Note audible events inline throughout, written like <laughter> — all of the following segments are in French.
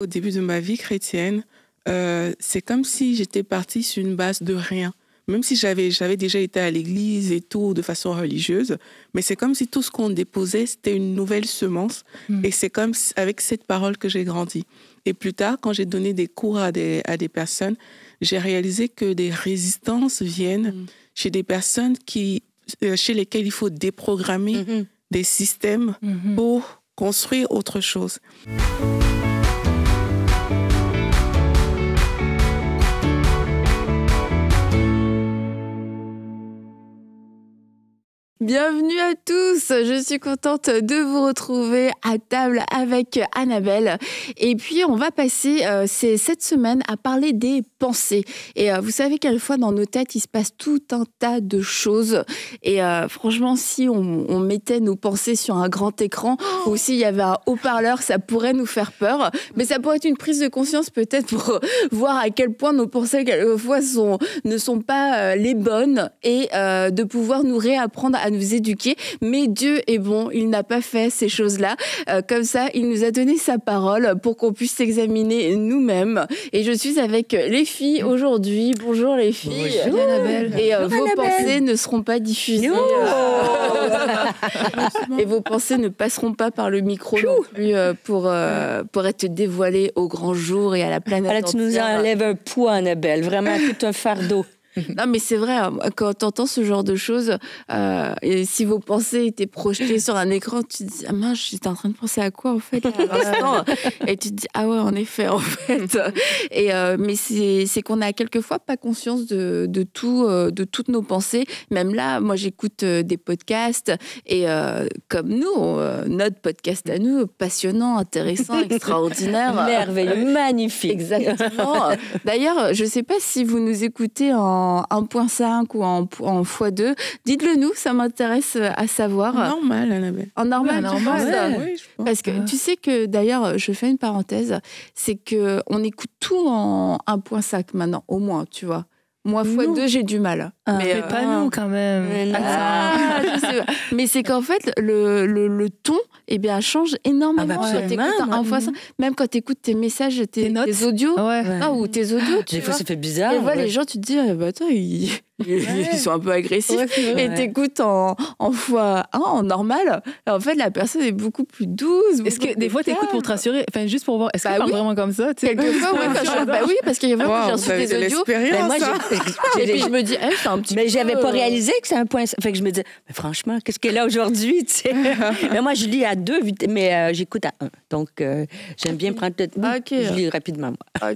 Au début de ma vie chrétienne, euh, c'est comme si j'étais partie sur une base de rien. Même si j'avais, j'avais déjà été à l'église et tout de façon religieuse, mais c'est comme si tout ce qu'on déposait, c'était une nouvelle semence. Hmm. Et c'est comme avec cette parole que j'ai grandi. Et plus tard, quand j'ai donné des cours à des, à des personnes, j'ai réalisé que des résistances viennent hmm. chez des personnes qui, euh, chez lesquelles il faut déprogrammer hmm, des systèmes pour construire autre chose. Bienvenue à tous, je suis contente de vous retrouver à table avec Annabelle. Et puis on va passer euh, cette semaine à parler des pensées. Et euh, vous savez qu'à fois, dans nos têtes il se passe tout un tas de choses. Et euh, franchement si on, mettait nos pensées sur un grand écran ou s'il y avait un haut-parleur ça pourrait nous faire peur. Mais ça pourrait être une prise de conscience peut-être pour <laughs> voir à quel point nos pensées quelquefois sont, ne sont pas les bonnes et de pouvoir nous réapprendre à nous éduquer. Mais Dieu est bon, il n'a pas fait ces choses-là. Euh, comme ça, il nous a donné sa parole pour qu'on puisse s'examiner nous-mêmes. Et je suis avec les filles aujourd'hui. Bonjour les filles. Bonjour. Et euh, vos pensées ne seront pas diffusées. et vos pensées ne passeront pas par le micro plus euh, pour, pour être dévoilées au grand jour et à la planète. tu nous enlèves un poids, Annabelle. Vraiment, tout un fardeau. <laughs> non, mais c'est vrai, hein, quand tu entends ce genre de choses, euh, et si vos pensées étaient projetées sur un écran, tu te dis, ah mince, j'étais en train de penser à quoi en fait <laughs> Et tu te dis, ah ouais, en effet, en <laughs> fait. Et, euh, mais c'est qu'on a quelquefois pas conscience de, de tout, euh, de toutes nos pensées. Même là, moi j'écoute des podcasts et comme nous, notre podcast à nous, passionnant, intéressant, extraordinaire. Merveilleux, magnifique. Exactement. D'ailleurs, je sais pas si vous nous écoutez en en 1.5 ou en, en x2 Dites-le nous, ça m'intéresse euh, à savoir. Normal, En normal, normal. Parce que tu sais que d'ailleurs, je fais une parenthèse, c'est que on écoute tout en 1.5 maintenant, au moins, tu vois. Moi, fois deux, j'ai du mal. Ah, mais, pas euh, nous, quand même. Ah, mais, c'est qu'en fait, le, ton eh bien, change ah, énormément. Bah, fois mmh. même quand tu écoutes tes messages, tes, audios, ou tes audios. Des fois, ça fait bizarre. les gens, tu te dis, eh, bah, attends, il ils <laughs> sont un peu agressifs. et t'écoutes en, en fois 1, en normal. en fait, la personne est beaucoup plus douce. Est-ce que des fois, t'écoutes pour te rassurer Enfin, juste pour voir, est-ce bah, que vraiment comme ça Quelquefois, oui, bah oui, parce qu'il y a vraiment bah, ben, j'ai reçu hein. <laughs> des audios. moi, et puis je me dis, c'est un petit Mais j'avais pas euh, réalisé que c'est un point. Fait que je me dis, franchement, qu'est-ce qu'elle a aujourd'hui Mais <laughs> ben, moi, je lis à deux, mais euh, j'écoute à un. Donc, euh, j'aime bien prendre le Je lis rapidement, moi.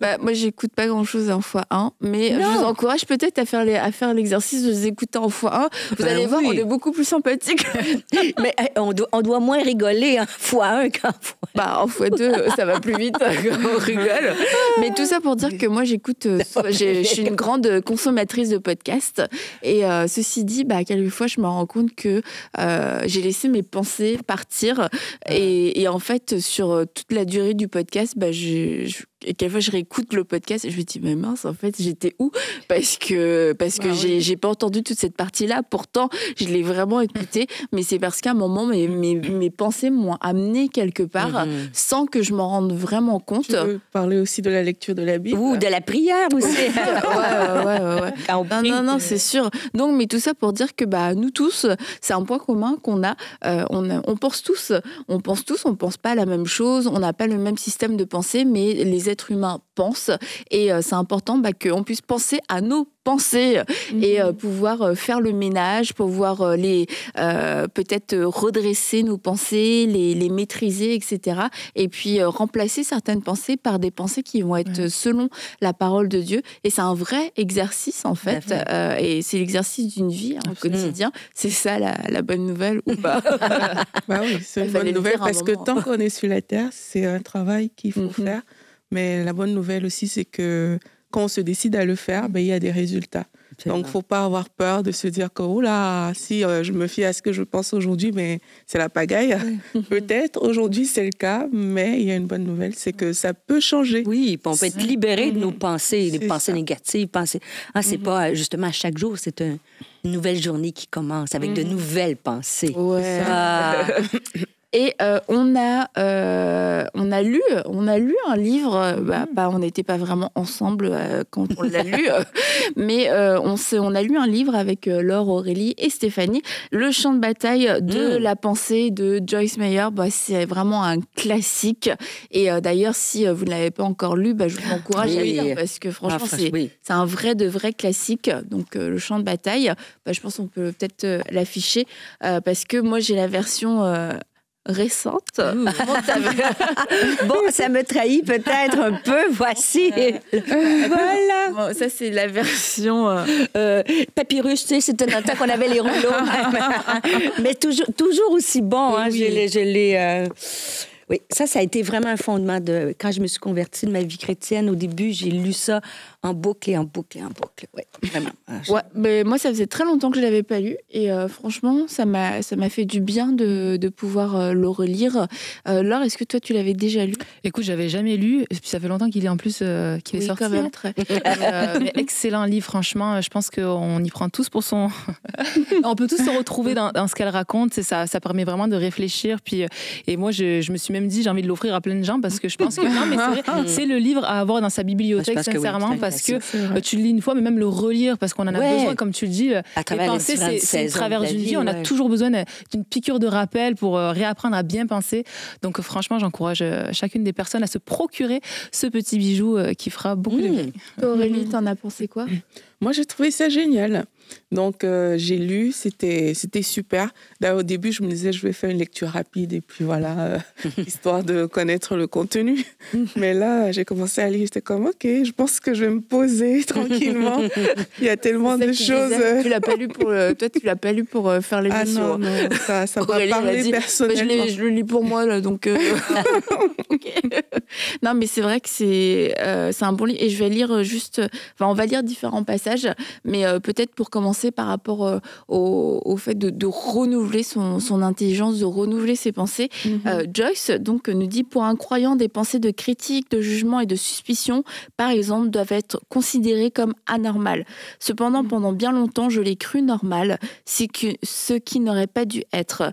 Bah, moi, j'écoute pas grand-chose en fois 1, mais je vous encourage peut-être à faire à faire l'exercice de les écouter en fois 1. Vous ben allez voir, on est beaucoup plus sympathique. <laughs> Mais eh, on doit, doit moins rigoler hein. bah, en fois 1 qu'en fois en fois 2, ça va plus vite <laughs> on rigole. Mais tout ça pour dire que moi, j'écoute, euh, je suis une grande consommatrice de podcasts. Et euh, ceci dit, bah, quelquefois, je me rends compte que euh, j'ai laissé mes pensées partir. Ah. Et, en fait, sur toute la durée du podcast, bah, je, je et quelquefois je réécoute le podcast et je me dis mais mince en fait j'étais où parce que parce que bah j'ai pas entendu toute cette partie là pourtant je l'ai vraiment écouté mais c'est parce qu'à un moment mes, mes, mes pensées m'ont amené quelque part mm-hmm. sans que je m'en rende vraiment compte tu peux parler aussi de la lecture de la Bible ou de la prière aussi <laughs> ouais, ouais, ouais, ah, non non non c'est sûr donc mais tout ça pour dire que bah nous tous c'est un point commun qu'on a, euh, on on pense tous on pense tous on pense pas à la même chose on n'a pas le même système de pensée mais les êtres humains pensent. Et euh, c'est important bah, qu'on puisse penser à nos pensées mm-hmm. et euh, pouvoir euh, faire le ménage, pouvoir les peut-être redresser nos pensées, les, maîtriser, etc. Et puis remplacer certaines pensées par des pensées qui vont être selon la parole de Dieu. Et c'est un vrai exercice en fait. et c'est l'exercice d'une vie hein, au quotidien. C'est ça la, bonne nouvelle ou pas <laughs> bah oui, c'est une <laughs> bonne nouvelle parce que tant qu'on est sur la terre, c'est un travail qu'il faut mm-hmm. faire mais la bonne nouvelle aussi, c'est que quand on se décide à le faire, ben, il y a des résultats. Donc, il ne faut pas avoir peur de se dire que, oh là, si euh, je me fie à ce que je pense aujourd'hui, mais ben, c'est la pagaille. <laughs> Peut-être aujourd'hui, c'est le cas, mais il y a une bonne nouvelle, c'est que ça peut changer. Oui, on peut être libéré de nos mm-hmm. pensées, des pensées négatives. Pensées... Ah, c'est mm-hmm. pas euh, justement à chaque jour, c'est une nouvelle journée qui commence avec de mm-hmm. nouvelles pensées. Ouais. Ah. <laughs> Et euh, on, a, euh, on, a lu, on a lu un livre, euh, bah, mm. on n'était pas vraiment ensemble quand on l'a lu, <laughs> mais on, on a lu un livre avec Laure, Aurélie et Stéphanie, Le champ de bataille de mm. la pensée de Joyce Meyer. Bah, c'est vraiment un classique. Et d'ailleurs, si vous ne l'avez pas encore lu, bah, je vous encourage à lire parce que franchement, ah, c'est un vrai de vrai classique. Donc, Le champ de bataille, bah, je pense qu'on peut peut-être l'afficher parce que moi, j'ai la version récente. <laughs> <laughs> bon, ça me trahit peut-être un peu, voici. Euh, voilà. Bon, ça, c'est la version... Euh, euh, papyrus, tu sais, c'était un temps qu'on avait les rouleaux. <laughs> mais toujours, toujours aussi bon. Hein, oui. Je l'ai... Oui, ça, ça a été vraiment un fondement de. Quand je me suis convertie de ma vie chrétienne, au début, j'ai lu ça en boucle et en boucle et en boucle. Oui, vraiment. Ah, ouais, mais ben, moi, ça faisait très longtemps que je ne l'avais pas lu. Et euh, franchement, ça m'a fait du bien de, de pouvoir euh, le relire. Euh, Laure, est-ce que toi, tu l'avais déjà lu Écoute, j'avais jamais lu. Et puis, ça fait longtemps qu'il est en plus qu'il est sorti. Quand même, hein. excellent livre, franchement. Je pense qu'on y prend tous pour son. <laughs> on peut tous se retrouver dans, ce qu'elle raconte. Ça, ça permet vraiment de réfléchir. Puis, et moi, je, je me suis même dit, j'ai envie de l'offrir à plein de gens parce que je pense que non, mais c'est <laughs> le livre à avoir dans sa bibliothèque, sincèrement, parce que, euh, tu le lis une fois, mais même le relire, parce qu'on en a besoin, comme tu le dis. Euh, à travers c'est le travers d'une vie, on a toujours besoin d'une piqûre de rappel pour euh, réapprendre à bien penser. Donc, franchement, j'encourage chacune des personnes à se procurer ce petit bijou qui fera beaucoup de mmh. bien. Aurélie, mmh. t'en as pensé quoi Moi, j'ai trouvé ça génial. Donc, euh, j'ai lu, c'était super. D'ailleurs, au début, je me disais, je vais faire une lecture rapide et puis voilà, euh, <laughs> histoire de connaître le contenu. Mais là, j'ai commencé à lire, j'étais comme, OK, je pense que je vais me poser <laughs> tranquillement. Il y a tellement de choses. Euh. tu ne pas lu pour, l'as pas lu pour faire les Ah ça, ça m'a parlé bah, je, le lis pour moi, donc. <laughs> non, mais c'est vrai que c'est un bon livre. Et je vais lire juste, enfin, on va lire différents passages, mais peut-être pour commencer commencer par rapport euh, au, fait de, renouveler son, intelligence, de renouveler ses pensées. Mhm. Euh, Joyce donc nous dit pour un croyant, des pensées de critique, de jugement et de suspicion, par exemple, doivent être considérées comme anormales. Cependant, mhm. pendant bien longtemps, je l'ai cru normal, que ce qui n'aurait pas dû être.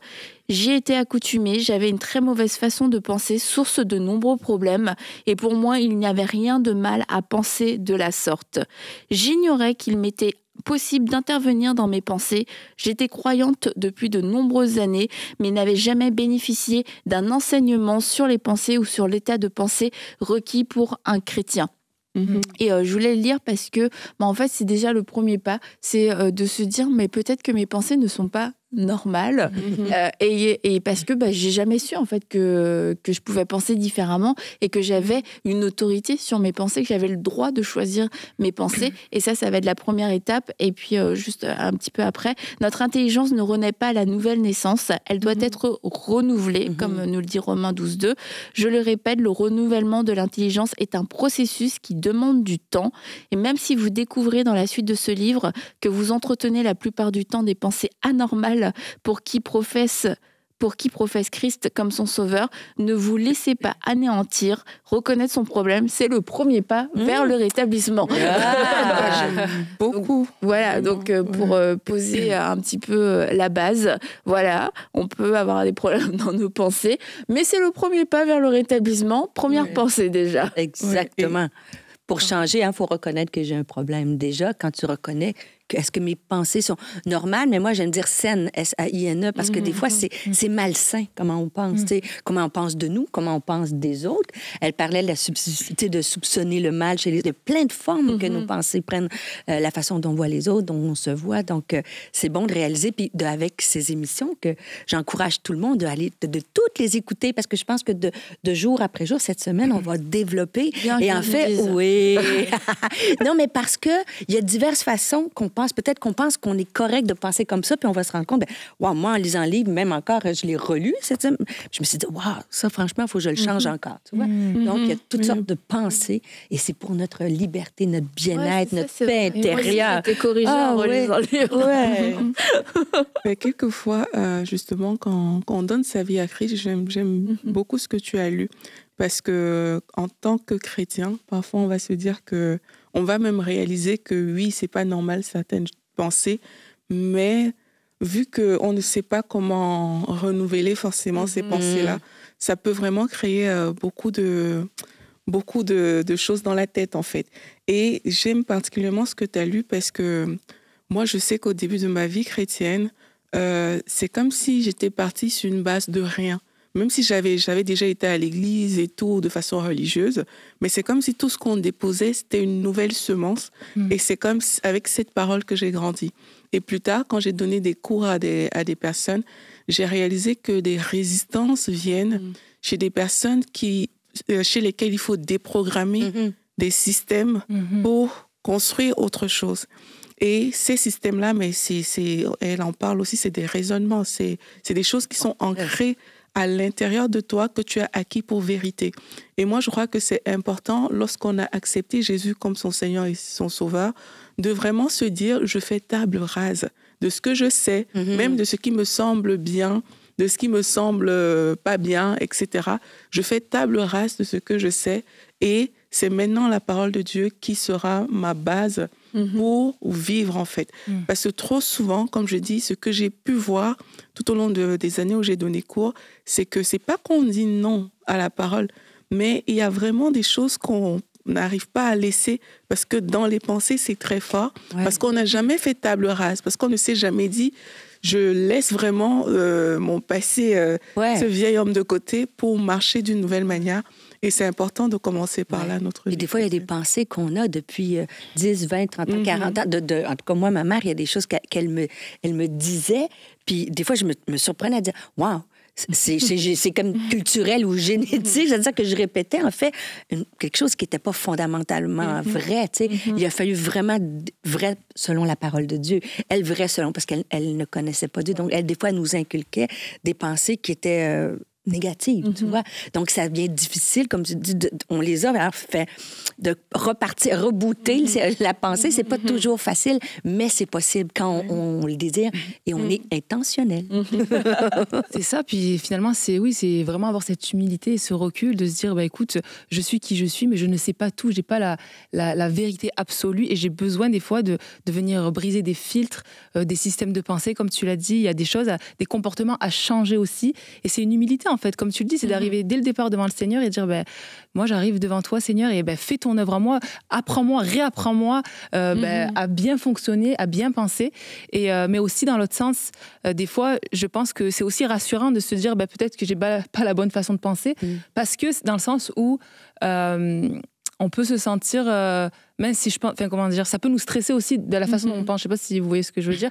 J'y étais accoutumée, j'avais une très mauvaise façon de penser, source de nombreux problèmes, et pour moi il n'y avait rien de mal à penser de la sorte. J'ignorais qu'il m'était possible d'intervenir dans mes pensées. J'étais croyante depuis de nombreuses années, mais n'avais jamais bénéficié d'un enseignement sur les pensées ou sur l'état de pensée requis pour un chrétien. Mhm. Et euh, je voulais le lire parce que, bah, en fait, c'est déjà le premier pas, c'est euh, de se dire, mais peut-être que mes pensées ne sont pas normal mhm. euh, et, et, parce que bah, j'ai jamais su en fait que, que je pouvais penser différemment et que j'avais une autorité sur mes pensées que j'avais le droit de choisir mes pensées <clears throat> et ça ça va être la première étape et puis euh, juste un petit peu après notre intelligence ne renaît pas à la nouvelle naissance elle doit mhm. être renouvelée mhm. comme nous le dit Romain 12.2 je le répète le renouvellement de l'intelligence est un processus qui demande du temps et même si vous découvrez dans la suite de ce livre que vous entretenez la plupart du temps des pensées anormales pour qui professe pour qui professe Christ comme son sauveur, ne vous laissez pas anéantir, reconnaître son problème, c'est le premier pas mmh. vers le rétablissement. Ah. Bah, beaucoup. voilà, donc euh, pour euh, poser un petit peu euh, la base, voilà, on peut avoir des problèmes <laughs> dans nos pensées, mais c'est le premier pas vers le rétablissement, première pensée déjà. Exactement. Pour ah. changer, il hein, faut reconnaître que j'ai un problème. Déjà, quand tu reconnais est-ce que mes pensées sont normales? Mais moi, j'aime dire saine S-A-I-N-E, parce que hum, des hum, fois, hum. c'est malsain comment on pense, comment on pense de nous, comment on pense des autres. Elle parlait de la de soupçonner le mal chez les de plein de formes que nos pensées prennent, euh, la façon dont on voit les autres, dont on se voit. Donc, euh, c'est bon de réaliser, puis de, avec ces émissions, que j'encourage tout le monde de, aller, de, toutes les écouter, parce que je pense que de, de jour après jour, cette semaine, on va développer. et en fait, oui. <laughs> non, mais parce qu'il y a diverses façons qu'on Peut-être qu'on pense qu'on est correct de penser comme ça, puis on va se rendre compte, ben, moi, en lisant le livre, même encore, je l'ai relu, je me suis dit, ça, franchement, il faut que je le change mm-hmm. encore. Mm-hmm. Donc, il y a toutes mm-hmm. sortes de pensées, et c'est pour notre liberté, notre bien-être, notre paix intérieure. Ah, en ouais. le livre. Mais quelquefois, euh, justement, quand, quand, on donne sa vie à Christ, j'aime beaucoup ce que tu as lu, parce que en tant que chrétien, parfois, on va se dire que on va même réaliser que oui, c'est pas normal certaines pensées, mais vu qu'on ne sait pas comment renouveler forcément ces mhm. pensées-là, ça peut vraiment créer euh, beaucoup de beaucoup de, choses dans la tête en fait. Et j'aime particulièrement ce que tu as lu parce que moi je sais qu'au début de ma vie chrétienne, euh, c'est comme si j'étais partie sur une base de rien même si j'avais, j'avais déjà été à l'église et tout de façon religieuse, mais c'est comme si tout ce qu'on déposait, c'était une nouvelle semence. Hmm. Et c'est comme avec cette parole que j'ai grandi. Et plus tard, quand j'ai donné des cours à des, à des personnes, j'ai réalisé que des résistances viennent hmm. chez des personnes qui, euh, chez lesquelles il faut déprogrammer hmm, des systèmes pour construire autre chose. Et ces systèmes-là, mais c'est, elle en parle aussi, c'est des raisonnements, c'est, c'est des choses qui sont ancrées à l'intérieur de toi que tu as acquis pour vérité. Et moi, je crois que c'est important, lorsqu'on a accepté Jésus comme son Seigneur et son Sauveur, de vraiment se dire, je fais table rase de ce que je sais, mm-hmm. même de ce qui me semble bien, de ce qui me semble euh, pas bien, etc. Je fais table rase de ce que je sais et c'est maintenant la parole de Dieu qui sera ma base Mhm. pour vivre en fait. Mm. Parce que trop souvent, comme je dis, ce que j'ai pu voir tout au long des années où j'ai donné cours, c'est que c'est pas qu'on dit non à la parole, mais il y a vraiment des choses qu'on n'arrive pas à laisser parce que dans les pensées c'est très fort, parce qu'on n'a jamais fait table rase, parce qu'on ne s'est jamais dit je laisse vraiment euh, mon passé, euh, ce vieil homme de côté pour marcher d'une nouvelle manière. Et c'est important de commencer par là, notre Et des fois, il y a des pensées qu'on a depuis 10, 20, 30 40 ans. De, de, en tout cas, moi, ma mère, il y a des choses qu'elle me, elle me disait. Puis des fois, je me, surprenais à dire Waouh, c'est comme <laughs> culturel ou génétique, c'est-à-dire que je répétais en fait quelque chose qui n'était pas fondamentalement mhm. vrai. Mhm. Il a fallu vraiment vrai selon la parole de Dieu, elle vrai selon parce qu'elle elle ne connaissait pas Dieu, donc elle des fois nous inculquait des pensées qui étaient euh, négatives, tu mhm. vois. Donc, ça devient difficile, comme tu dis, on les a fait de repartir, rebooter mhm. la pensée. C'est pas mhm. toujours facile, mais c'est possible quand on, le désire et on est intentionnel. <laughs> c'est ça. Puis finalement, c'est oui, c'est vraiment avoir cette humilité et ce recul de se dire, bah, écoute, je suis qui je suis, mais je ne sais pas tout. J'ai pas la, vérité absolue et j'ai besoin des fois de, de, venir briser des filtres, euh, des systèmes de pensée. Comme tu l'as dit, il y a des choses, des comportements à changer aussi. Et c'est une humilité en en fait, comme tu le dis, c'est mhm. d'arriver dès le départ devant le Seigneur et dire, ben, moi j'arrive devant toi Seigneur et ben, fais ton œuvre en moi, apprends-moi, réapprends-moi euh, ben, mhm. à bien fonctionner, à bien penser. Et, euh, mais aussi dans l'autre sens, euh, des fois, je pense que c'est aussi rassurant de se dire, ben, peut-être que j'ai pas, pas la bonne façon de penser, mhm. parce que dans le sens où on peut se sentir, même si je pense, enfin comment dire, ça peut nous stresser aussi de la façon dont on pense. Je sais pas si vous voyez ce que je veux dire,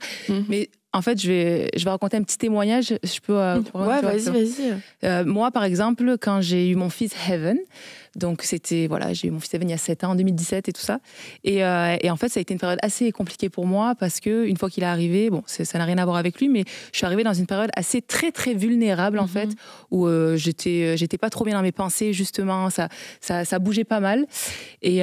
mais en fait, je vais, je vais raconter un petit témoignage. Je peux. Euh, mm. ouais, vas-y, vas-y. Euh, moi, par exemple, quand j'ai eu mon fils Heaven, donc c'était, voilà, j'ai eu mon fils Heaven il y a 7 ans, en 2017 et tout ça. Et, euh, et en fait, ça a été une période assez compliquée pour moi parce que une fois qu'il est arrivé, bon, ça n'a rien à voir avec lui, mais je suis arrivée dans une période assez très, très vulnérable, en mm-hmm. fait, où j'étais, j'étais pas trop bien dans mes pensées, justement, ça, ça, ça bougeait pas mal. Et.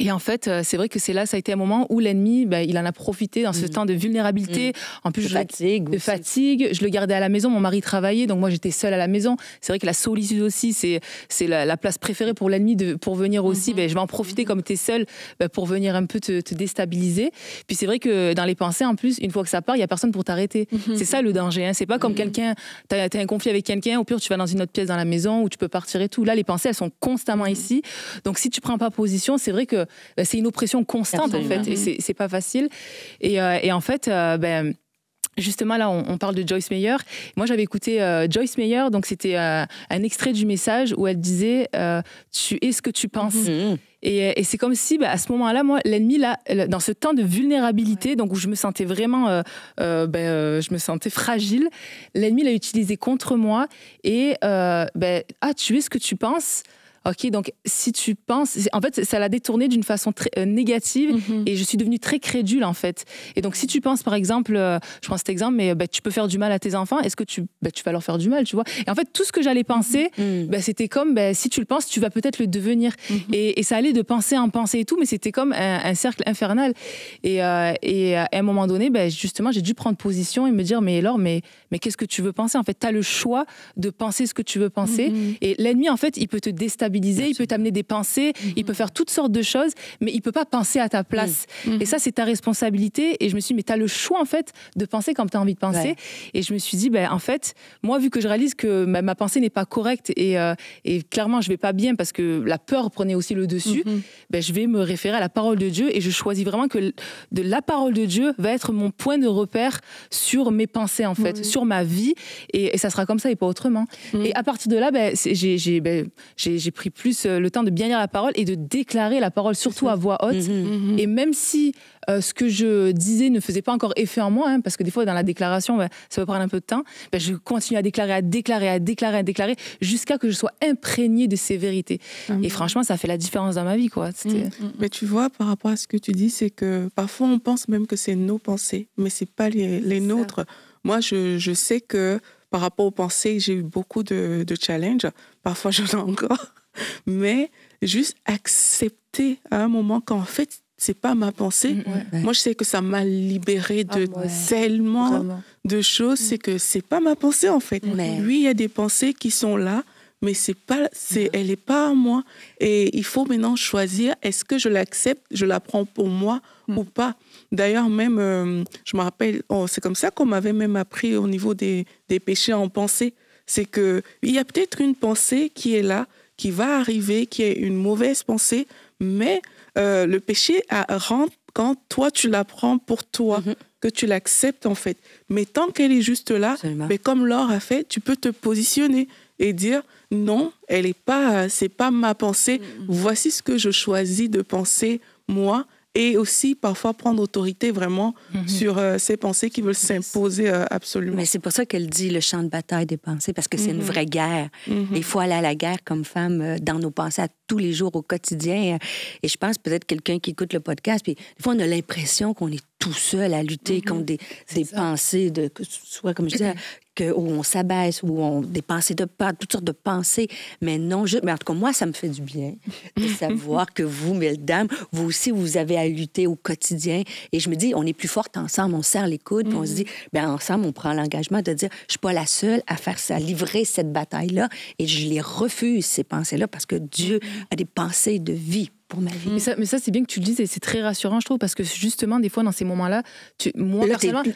Et en fait, euh, c'est vrai que c'est là, ça a été un moment où l'ennemi, ben, il en a profité dans ce mm. temps de vulnérabilité. Mm. En plus, de je fatigue. De fatigue. Je le gardais à la maison. Mon mari travaillait, donc moi j'étais seule à la maison. C'est vrai que la solitude aussi, c'est c'est la, place préférée pour l'ennemi de pour venir aussi. Mm-hmm. Ben, je vais en profiter comme tu es seule ben, pour venir un peu te, déstabiliser. Puis c'est vrai que dans les pensées, en plus, une fois que ça part, il y a personne pour t'arrêter. Mm-hmm. C'est ça le danger. Hein. C'est pas comme mm-hmm. quelqu'un, tu as, un conflit avec quelqu'un. Au pire, tu vas dans une autre pièce dans la maison où tu peux partir et tout. Là, les pensées, elles sont constamment ici. Donc si tu prends pas position, c'est vrai que euh, c'est une oppression constante en fait, et c'est pas facile. Et, euh, en fait, euh, ben, Justement, là, on, parle de Joyce Meyer. Moi, j'avais écouté Joyce Meyer, donc c'était un extrait du message où elle disait Tu es ce que tu penses. Mmh. Et, c'est comme si, ben, à ce moment-là, moi, l'ennemi, dans ce temps de vulnérabilité, donc où je me sentais vraiment, ben, je me sentais fragile, l'ennemi l'a utilisé contre moi. Et, ah, tu es ce que tu penses. OK, donc si tu penses, en fait, ça l'a détourné d'une façon très euh, négative mhm. et je suis devenue très crédule en fait. Et donc si tu penses par exemple, euh, je prends cet exemple, mais bah, tu peux faire du mal à tes enfants, est-ce que bah, tu, vas leur faire du mal, tu vois Et en fait, tout ce que j'allais penser, mhm. Mhm. Bah, c'était comme si tu le penses, tu vas peut-être le devenir. et, ça allait de penser en penser et tout, mais c'était comme un, cercle infernal. Euh, et, à un moment donné, justement, j'ai dû prendre position et me dire, mais alors, mais, mais qu'est-ce que tu veux penser En fait, tu as le choix de penser ce que tu veux penser. Et l'ennemi, en fait, il peut te déstabiliser il peut t'amener des pensées, il mhm. peut faire toutes sortes de choses, mais il peut pas penser à ta place. Et ça, c'est ta responsabilité. Et je me suis dit, mais tu as le choix, en fait, de penser comme tu as envie de penser. Et je me suis dit, ben, en fait, moi, vu que je réalise que ma, pensée n'est pas correcte euh, et, clairement, je vais pas bien parce que la peur prenait aussi le dessus, mhm. ben, je vais me référer à la parole de Dieu et je choisis vraiment que de la parole de Dieu va être mon point de repère sur mes pensées, en fait, sur ma vie. Et, ça sera comme ça et pas autrement. Mhm. Et à partir de là, ben, j'ai ben, pris plus euh, le temps de bien lire la parole et de déclarer la parole, surtout à voix haute. Mm-hmm. Mm-hmm. Et même si euh, ce que je disais ne faisait pas encore effet en moi, hein, parce que des fois dans la déclaration, bah, ça peut prendre un peu de temps, bah, je continue à déclarer, à déclarer, à déclarer, à déclarer, jusqu'à que je sois imprégnée de ces vérités. Ah et franchement, ça fait la différence dans ma vie. quoi. Mm-hmm. Euh, mais tu vois, par rapport à ce que tu dis, c'est que parfois on pense même que c'est nos pensées, mais c'est pas les, nôtres. Moi, je, je sais que par rapport aux pensées, j'ai eu beaucoup de, de challenges. Parfois, <laughs> j'en ai encore mais juste accepter à un moment qu'en fait, c'est pas ma pensée. Moi, je sais que ça m'a libéré ah, de tellement de choses. C'est mm. que c'est pas ma pensée en fait. oui il y a des pensées qui sont là, mais c'est pas, c'est, mm. elle est pas à moi. Et il faut maintenant choisir est-ce que je l'accepte, je la prends pour moi mm. ou pas. D'ailleurs, même, euh, je me rappelle, oh, c'est comme ça qu'on m'avait même appris au niveau des, des péchés en pensée. C'est que il y a peut-être une pensée qui est là, qui va arriver, qui est une mauvaise pensée, mais euh, le péché rentre quand toi tu la prends pour toi, mhm. que tu l'acceptes en fait. Mais tant qu'elle est juste là, mais comme Laure a fait, tu peux te positionner et dire non, elle n'est pas, euh, c'est pas ma pensée. Mhm. Voici ce que je choisis de penser moi et aussi parfois prendre autorité vraiment mhm. sur ces euh, pensées qui veulent s'imposer euh, absolument. Mais c'est pour ça qu'elle dit le champ de bataille des pensées, parce que c'est une mhm. vraie guerre. Il mhm. faut aller à la guerre comme femme euh, dans nos pensées tous les jours, au quotidien. Et je pense peut-être quelqu'un qui écoute le podcast, puis des fois on a l'impression qu'on est tout seul à lutter mhm. contre des, pensées, de, que ce soit, comme je disais, <clears throat> que, où on s'abaisse, où on. des pensées de peur, toutes sortes de pensées. Mais non, je, mais en tout cas, moi, ça me fait du bien de <laughs> savoir que vous, mesdames, vous aussi, vous avez à lutter au quotidien. Et je me dis, on est plus forte ensemble, on serre les coudes, on se dit, mhm. bien, ensemble, on prend l'engagement de dire, je suis pas la seule à faire ça, à livrer cette bataille-là. Et je les refuse, ces pensées-là, parce que Dieu mhm. a des pensées de vie pour ma vie. Mais ça, mais ça c'est bien que tu le dises et c'est très rassurant, je trouve, parce que justement, des fois, dans ces moments-là, tu, moi, personnellement, dis,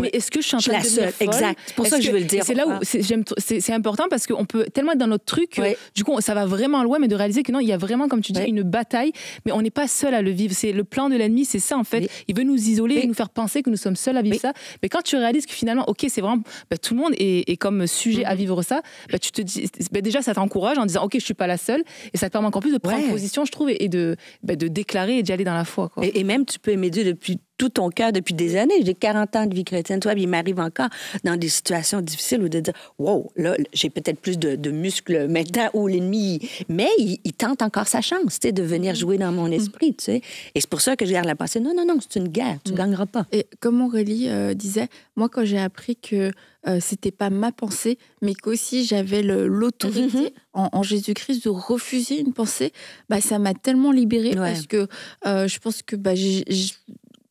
mais est-ce que je suis en train de devenir folle? Exact. C'est pour ça que, je veux le dire. C'est là où c'est important parce qu'on peut tellement être dans notre truc, euh, du coup, ça va vraiment loin, mais de réaliser que non, il y a vraiment, comme tu dis, une bataille, mais on n'est pas seul à le vivre. C'est le plan de l'ennemi, c'est ça en fait. Il veut nous isoler, nous faire penser que nous sommes seuls à vivre ça. Mais quand tu réalises que finalement, ok, c'est vraiment bah, tout le monde est, comme sujet à mhm. vivre ça, bah, tu te dis, bah, déjà, ça t'encourage en disant, ok, je suis pas la seule, et ça te permet encore plus de prendre position, je trouve, et de bah, de, déclarer et d'y aller dans la foi. Et, même, tu peux aimer Dieu depuis tout ton cœur depuis des années. J'ai 40 ans de vie chrétienne, toi, il m'arrive encore dans des situations difficiles où de dire, wow, là, j'ai peut-être plus de, muscles maintenant où l'ennemi, mais il, tente encore sa chance, tu sais, de venir mm. jouer dans mon mm. esprit, tu sais. Et c'est pour ça que je garde la pensée, non, non, non, c'est une guerre, tu ne mm. gagneras pas. Et comme Aurélie euh, disait, moi, quand j'ai appris que ce euh, c'était pas ma pensée, mais qu'aussi j'avais l'autorité mhm. en, Jésus-Christ de refuser une pensée, bah, ça m'a tellement libérée parce que euh, je pense que bah,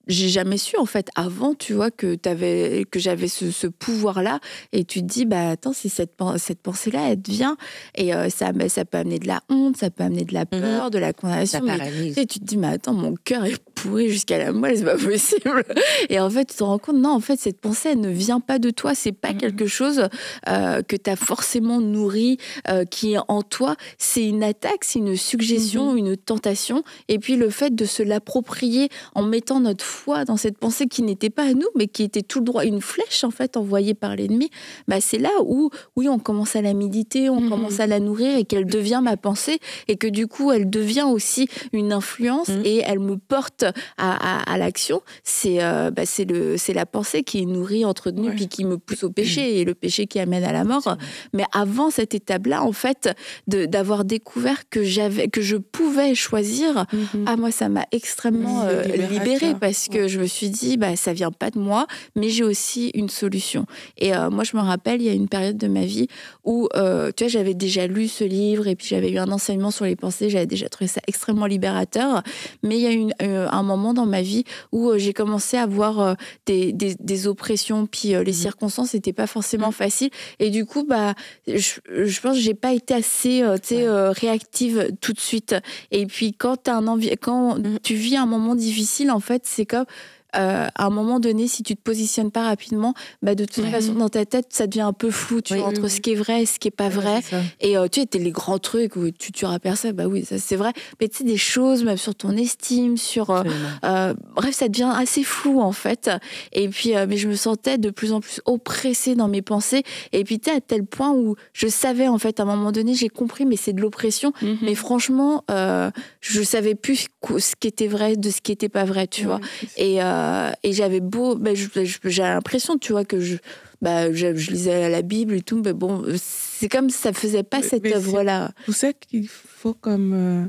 j'ai jamais su en fait avant, tu vois, que avais que j'avais ce, pouvoir-là. Et tu te dis, bah attends, si cette, pensée-là, elle devient vient, et euh, ça ça, bah, ça peut amener de la honte, ça peut amener de la mmh peur, de la condamnation. et tu te dis, mais attends, mon cœur est pourri jusqu'à la moelle, c'est pas possible. <laughs> Et en fait, tu te rends compte, non, en fait, cette pensée, elle ne vient pas de toi. C'est pas quelque chose euh, que tu as forcément nourri, euh, qui est en toi. C'est une attaque, c'est une suggestion, une tentation. Et puis le fait de se l'approprier en mettant notre foi dans cette pensée qui n'était pas à nous, mais qui était tout le droit, une flèche, en fait, envoyée par l'ennemi, bah, c'est là où, oui, on commence à la méditer, on commence à la nourrir et qu'elle devient ma pensée et que du coup, elle devient aussi une influence mm. et elle me porte à, l'action, c'est euh, bah, c'est la pensée qui est nourrie, entretenue, puis qui me pousse au péché, et le péché qui amène à la mort. Mais avant cette étape-là, en fait, d'avoir découvert que, que je pouvais choisir, à mm-hmm. ah, moi, ça m'a extrêmement euh, libéré libérée, parce que je me suis dit, bah, ça vient pas de moi, mais j'ai aussi une solution. Et euh, moi, je me rappelle, il y a une période de ma vie où, tu vois, j'avais déjà lu ce livre, et puis j'avais eu un enseignement sur les pensées, j'avais déjà trouvé ça extrêmement libérateur, mais il y a eu un un moment dans ma vie où euh, j'ai commencé à avoir euh, des, des, oppressions, puis euh, les mmh. circonstances n'étaient pas forcément mmh. faciles. Et du coup, bah, je, pense que j'ai pas été assez réactive tout de suite. Et puis quand, as un quand mmh. tu vis un moment difficile, en fait, c'est comme euh, à un moment donné, si tu te positionnes pas rapidement, bah, de toute façon, dans ta tête, ça devient un peu flou, tu vois, entre ce qui est vrai et ce qui est pas vrai. et euh, tu sais, les grands trucs où tu tueras personne, bah oui, ça c'est vrai. Mais tu sais, des choses, même sur ton estime, sur. Euh, bref, ça devient assez flou, en fait. Et puis, mais je me sentais de plus en plus oppressée dans mes pensées. Et puis, tu sais, à tel point où je savais, en fait, à un moment donné, j'ai compris, mais c'est de l'oppression. Mm-hmm. Mais franchement, je savais plus ce qui était vrai de ce qui était pas vrai, tu vois. Et. Euh, et j'avais beau, bah, bah, j'ai l'impression, tu vois, que bah, je, je, lisais la Bible et tout, mais bon, c'est comme ça faisait pas cette œuvre-là. vous savez qu'il faut comme euh,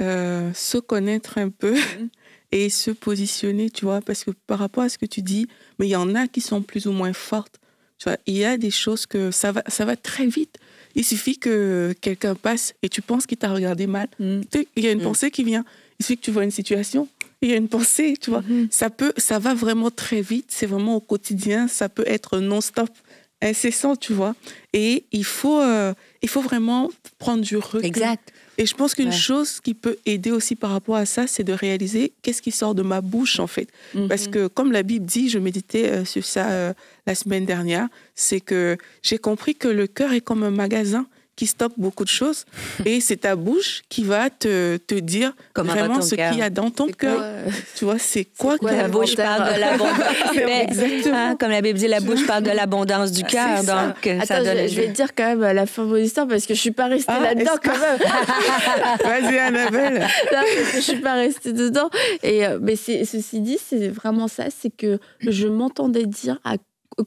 euh, se connaître un peu mhm. <laughs> et se positionner, tu vois, parce que par rapport à ce que tu dis, mais il y en a qui sont plus ou moins fortes. Tu vois, il y a des choses que ça va, ça va très vite. Il suffit que quelqu'un passe et tu penses qu'il t'a regardé mal. Mhm. Il y a une mhm. pensée qui vient. Il suffit que tu vois une situation, il y a une pensée, tu vois. Mm-hmm. Ça peut, ça va vraiment très vite. C'est vraiment au quotidien. Ça peut être non-stop, incessant, tu vois. Et il faut, euh, il faut vraiment prendre du recul. Exact. Et je pense qu'une chose qui peut aider aussi par rapport à ça, c'est de réaliser qu'est-ce qui sort de ma bouche, en fait. Mm-hmm. Parce que, comme la Bible dit, je méditais euh, sur ça euh, la semaine dernière, c'est que j'ai compris que le cœur est comme un magasin qui stoppe beaucoup de choses. <laughs> et c'est ta bouche qui va te, te dire vraiment ce qu'il y a dans ton cœur. Tu vois, c'est quoi, la bouche parle de l'abondance. <laughs> Hein, comme la Bible dit, la bouche <laughs> parle de l'abondance du cœur. Donc, ça donne je, je, vais dire quand même à la fin de mon histoire parce que je suis pas restée ah, là-dedans quand même. Vas-y, Annabelle. parce je suis pas restée dedans. Et, euh, mais ceci dit, c'est vraiment ça, c'est que je m'entendais dire à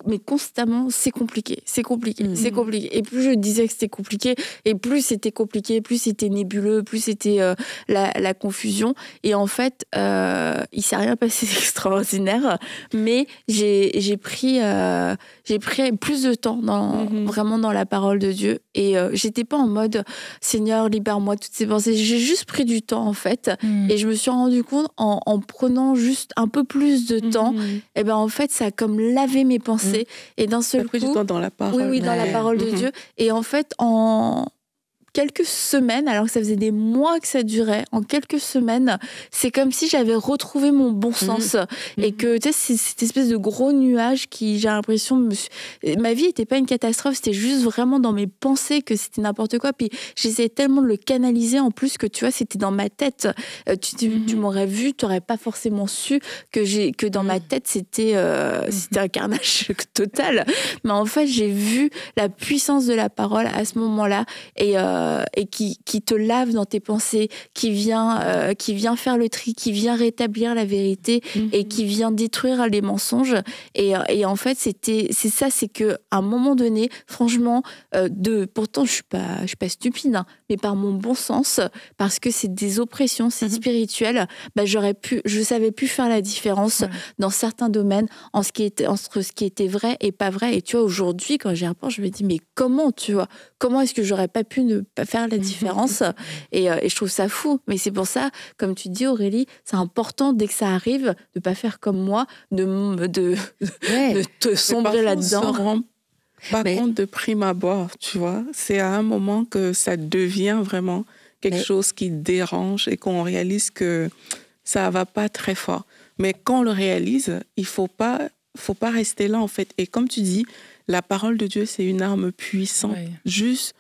mais constamment, c'est compliqué, c'est compliqué, mm. c'est compliqué. Et plus je disais que c'était compliqué, et plus c'était compliqué, plus c'était nébuleux, plus c'était euh, la, confusion. Et en fait, euh, il s'est rien passé <laughs> d'extraordinaire, mais j'ai pris, euh, j'ai pris plus de temps dans, mhm. vraiment dans la parole de Dieu. Et je euh, j'étais pas en mode Seigneur, libère-moi toutes ces pensées. J'ai juste pris du temps en fait. Mhm. Et je me suis rendu compte en, prenant juste un peu plus de mhm. temps, et eh ben en fait, ça a comme lavé mes pensées. Et d'un seul coup. pris du temps dans la parole. Oui, oui, dans la parole de Dieu. Et en fait, en quelques semaines, alors que ça faisait des mois que ça durait, en quelques semaines, c'est comme si j'avais retrouvé mon bon mhm. sens et mhm. que tu sais cette espèce de gros nuage qui j'ai l'impression ma vie n'était pas une catastrophe, c'était juste vraiment dans mes pensées que c'était n'importe quoi. Puis j'essayais tellement de le canaliser en plus que tu vois c'était dans ma tête. Euh, tu, tu, mhm. m'aurais vu, tu n'aurais pas forcément su que j'ai que dans ma tête c'était euh, c'était un carnage <laughs> total. Mais en fait j'ai vu la puissance de la parole à ce moment-là et euh, euh, et qui, qui, te lave dans tes pensées, qui vient, euh, qui vient faire le tri, qui vient rétablir la vérité et mhm. qui vient détruire les mensonges. Euh, et, en fait, c'était, c'est ça, c'est que un moment donné, franchement, de, pourtant je suis pas, suis pas stupide, hein, mais par mon bon sens, parce que c'est des oppressions, c'est mhm. spirituel, bah, j'aurais pu, je savais plus faire la différence dans certains domaines en ce qui était, entre ce qui était vrai et pas vrai. Et tu vois, aujourd'hui, quand j'y repense, je me dis mais comment, tu vois, comment est-ce que j'aurais pas pu ne pas faire la mhm. différence euh, et, je trouve ça fou. Mais c'est pour ça, comme tu dis Aurélie, c'est important dès que ça arrive de pas faire comme moi, de, <laughs> te sombrer là-dedans. Par contre, de prime abord, tu vois, c'est à un moment que ça devient vraiment quelque chose qui dérange et qu'on réalise que ça va pas très fort. Mais quand on le réalise, il faut pas, faut pas rester là en fait. Et comme tu dis, la parole de Dieu, c'est une arme puissante. Juste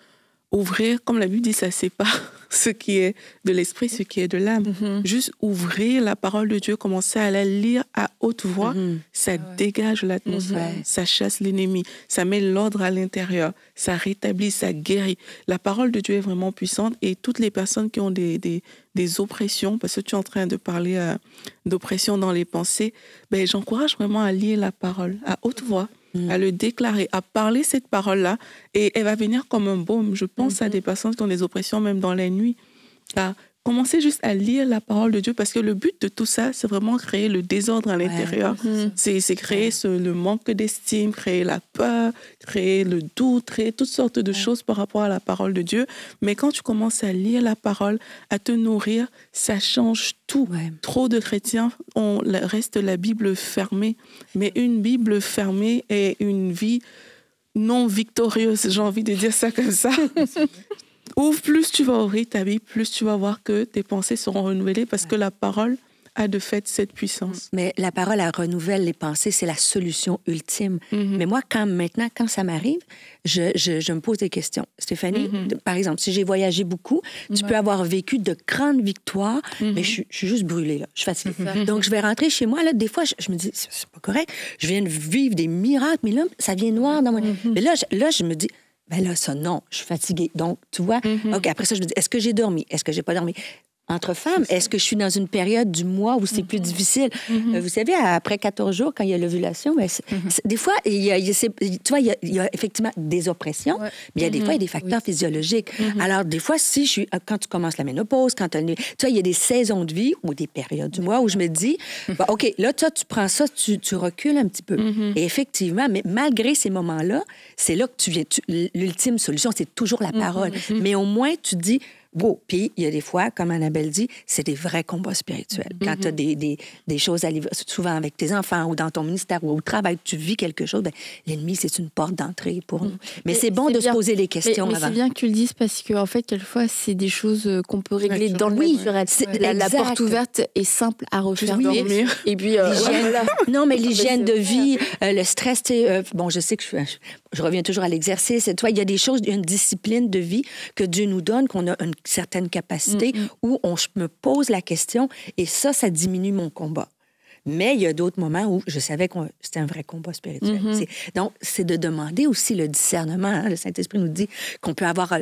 ouvrir, comme la Bible dit, ça sépare <laughs> ce qui est de l'esprit, ce qui est de l'âme. Mhm. Juste ouvrir la parole de Dieu, commencer à la lire à haute voix, mhm. ça ah dégage l'atmosphère, mhm. ça chasse l'ennemi, ça met l'ordre à l'intérieur, ça rétablit, ça guérit. La parole de Dieu est vraiment puissante et toutes les personnes qui ont des, des, oppressions, parce que tu es en train de parler euh, d'oppression dans les pensées, ben, j'encourage vraiment à lire la parole à haute voix. Mm. à le déclarer, à parler cette parole-là, et elle va venir comme un baume. Je pense mm-hmm. à des personnes qui ont des oppressions même dans la nuit, ah, Commencez juste à lire la parole de Dieu parce que le but de tout ça, c'est vraiment créer le désordre à l'intérieur. C'est créer le manque d'estime, créer la peur, créer le doute, créer toutes sortes de choses par rapport à la parole de Dieu. Mais quand tu commences à lire la parole, à te nourrir, ça change tout. Trop de chrétiens on reste la Bible fermée. Mais une Bible fermée est une vie non victorieuse, j'ai envie de dire ça comme ça. <laughs> plus tu vas ouvrir ta vie, plus tu vas voir que tes pensées seront renouvelées parce que la parole a de fait cette puissance. Mm. Mais la parole, a renouvelle les pensées, c'est la solution ultime. Mm-hmm. Mais moi, quand maintenant, quand ça m'arrive, je, me pose des questions. Stéphanie, mm-hmm. par exemple, si j'ai voyagé beaucoup, tu peux avoir vécu de grandes victoires, mais mm-hmm. je, suis juste brûlée, là. je suis fatiguée. Donc, je vais rentrer chez moi, là, des fois, je, me dis, c'est pas correct, je viens de vivre des miracles, mais là, ça vient noir dans mon... Mais là, je me dis, ben là, ça, non, je suis fatiguée. Donc, tu vois, mm-hmm. OK, après ça, je me dis, est-ce que j'ai dormi? Est-ce que j'ai pas dormi? entre femmes. Est-ce que je suis dans une période du mois où c'est plus mm-hmm. difficile? Mm-hmm. Euh, vous savez, après 14 jours, quand il y a l'ovulation, ben, mm-hmm. des fois, il y a, tu vois, il y, a, effectivement des oppressions, mais il y a des fois, il y a des facteurs physiologiques. Alors, des fois, si je suis, euh, quand tu commences la ménopause, quand tu vois, il y a des saisons de vie ou des périodes du mois où je me dis, bah, OK, là, toi, tu prends ça, tu, tu recules un petit peu. Et effectivement, mais malgré ces moments-là, c'est là que tu viens. L'ultime solution, c'est toujours la parole. Mais au moins, tu dis, beau. Puis il y a des fois, comme Annabelle dit, c'est des vrais combats spirituels. Mm-hmm. Quand tu as des, choses à livrer, souvent avec tes enfants ou dans ton ministère ou au travail, tu vis quelque chose, ben, l'ennemi, c'est une porte d'entrée pour nous. Mm. Mais, c'est bon de se poser les questions mais, C'est bien que tu le dises parce qu'en en fait, quelquefois, c'est des choses euh, qu'on peut régler dans le oui, la, porte ouverte est simple à refermer. Et puis, euh, <laughs> Non, mais l'hygiène de vie, euh, le stress, bon, je sais que je, reviens toujours à l'exercice. Toi, il y a des choses, une discipline de vie que Dieu nous donne, qu'on a une certaines capacités mm, mm. où on, me pose la question et ça, ça diminue mon combat. Mais il y a d'autres moments où je savais que c'était un vrai combat spirituel. Mm-hmm. Donc, c'est de demander aussi le discernement. Hein. Le Saint-Esprit nous dit qu'on peut avoir euh,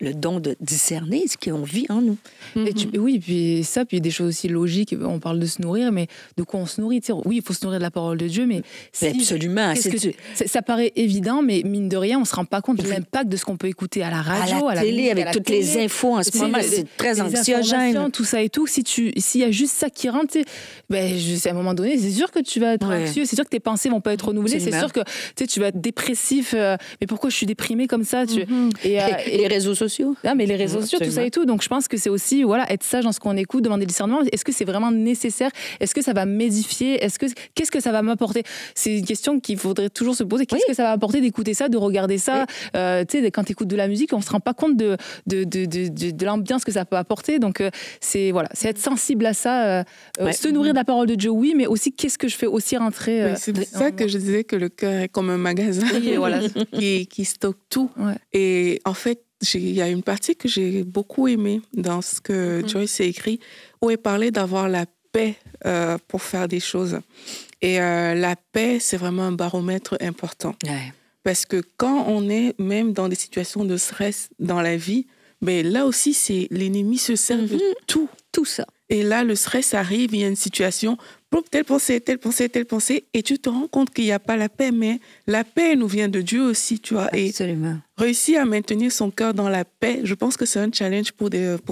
le don de discerner ce qu'on vit en nous. Mm-hmm. oui, puis ça, puis des choses aussi logiques. On parle de se nourrir, mais de quoi on se nourrit Oui, il faut se nourrir de la parole de Dieu, mais. absolument. Que ça, paraît évident, mais mine de rien, on ne se rend pas compte de l'impact de ce qu'on peut écouter à la radio, à la, télé, avec toutes les infos en ce moment. C'est très anxiogène. Tout ça et tout. Si s'il y a juste ça qui rentre, ben, je, un moment moment donné, c'est sûr que tu vas être anxieux, c'est sûr que tes pensées vont pas être renouvelées, c'est sûr que tu vas être dépressif. Euh, mais pourquoi je suis déprimé comme ça tu... Mhm. Euh, et, les réseaux sociaux. Ah, mais les réseaux sociaux, tout ça et tout. Donc je pense que c'est aussi voilà être sage dans ce qu'on écoute, demander discernement. Est-ce que c'est vraiment nécessaire Est-ce que ça va m'édifier Est-ce que qu'est-ce que ça va m'apporter C'est une question qu'il faudrait toujours se poser. Qu'est-ce que ça va apporter d'écouter ça, de regarder ça Quand euh, Tu sais, quand de la musique, on se rend pas compte de de, de, de, de l'ambiance que ça peut apporter. Donc c'est voilà, c'est être sensible à ça, se nourrir de la parole de Joe oui, mais aussi qu'est-ce que je fais aussi rentrer. Euh, c'est pour ça que je disais que le cœur est comme un magasin <laughs> qui, stocke tout. Et en fait, il y a une partie que j'ai beaucoup aimée dans ce que mm-hmm. Joyce a écrit, où elle parlait d'avoir la paix euh, pour faire des choses. Et euh, la paix, c'est vraiment un baromètre important. Parce que quand on est même dans des situations de stress dans la vie, mais ben là aussi, c'est l'ennemi se sert de mm-hmm. tout. Tout ça. Et là, le stress arrive, il y a une situation, telle pensée, telle pensée, telle pensée, et tu te rends compte qu'il n'y a pas la paix, mais la paix nous vient de Dieu aussi, tu vois. Et réussir à maintenir son cœur dans la paix, je pense que c'est un challenge pour,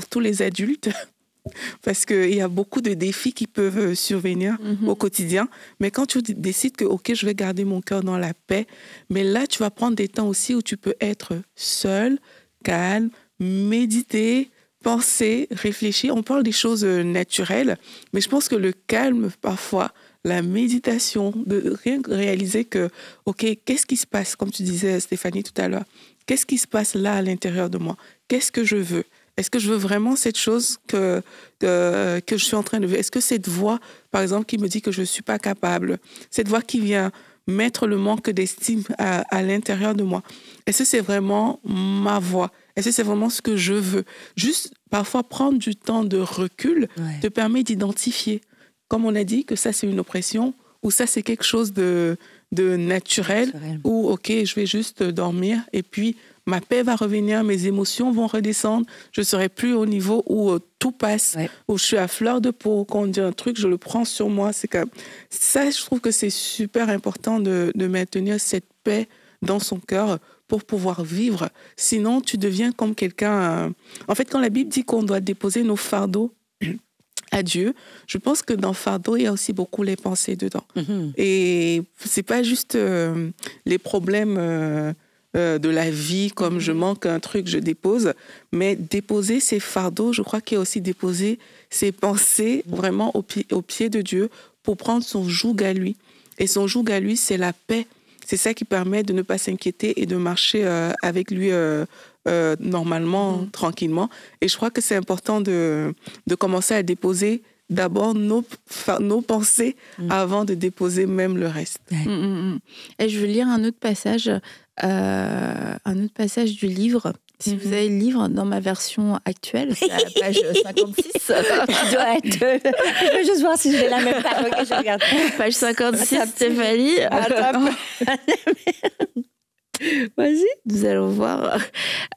tous les adultes, <laughs> parce qu'il y a beaucoup de défis qui peuvent euh, survenir mhm. au quotidien. Mais quand tu décides que, OK, je vais garder mon cœur dans la paix, mais là, tu vas prendre des temps aussi où tu peux être seul, calme, méditer, penser, réfléchir. On parle des choses euh, naturelles, mais je pense que le calme, parfois, la méditation, de rien réaliser que, OK, qu'est-ce qui se passe, comme tu disais, Stéphanie, tout à l'heure, qu'est-ce qui se passe là à l'intérieur de moi Qu'est-ce que je veux Est-ce que je veux vraiment cette chose que, que, je suis en train de vivre Est-ce que cette voix, par exemple, qui me dit que je ne suis pas capable, cette voix qui vient mettre le manque d'estime à l'intérieur de moi, est-ce que c'est vraiment ma voix est-ce que c'est vraiment ce que je veux Juste parfois prendre du temps de recul te permet d'identifier. Comme on a dit que ça c'est une oppression ou ça c'est quelque chose de, de naturel, ou ok je vais juste dormir et puis ma paix va revenir, mes émotions vont redescendre, je serai plus au niveau où euh, tout passe, où je suis à fleur de peau, quand on dit un truc, je le prends sur moi. C'est comme ça, je trouve que c'est super important de, de, maintenir cette paix dans son cœur pour pouvoir vivre. Sinon, tu deviens comme quelqu'un... Euh, en fait, quand la Bible dit qu'on doit déposer nos fardeaux <clears throat> à Dieu, je pense que dans fardeau, il y a aussi beaucoup les pensées dedans. Mhm. Et c'est pas juste euh, les problèmes... Euh, de la vie, comme je mhm. manque un truc, je dépose. Mais déposer ses fardeaux, je crois qu'il y a aussi déposer ses pensées mhm. vraiment au, au, pied de Dieu pour prendre son joug à lui. Et son joug à lui, c'est la paix c'est ça qui permet de ne pas s'inquiéter et de marcher euh, avec lui euh, euh, normalement, mm. tranquillement. Et je crois que c'est important de, commencer à déposer d'abord nos, nos pensées mm. avant de déposer même le reste. Mm, et je veux lire un autre passage, un autre passage du livre si vous mhm. avez le livre dans ma version actuelle, c'est à la page 56. <laughs> qui doit être... <laughs> je veux juste voir si j'ai la même page. que je regarde. Page 56, Stéphanie. <laughs> <laughs> Vas-y, nous allons voir.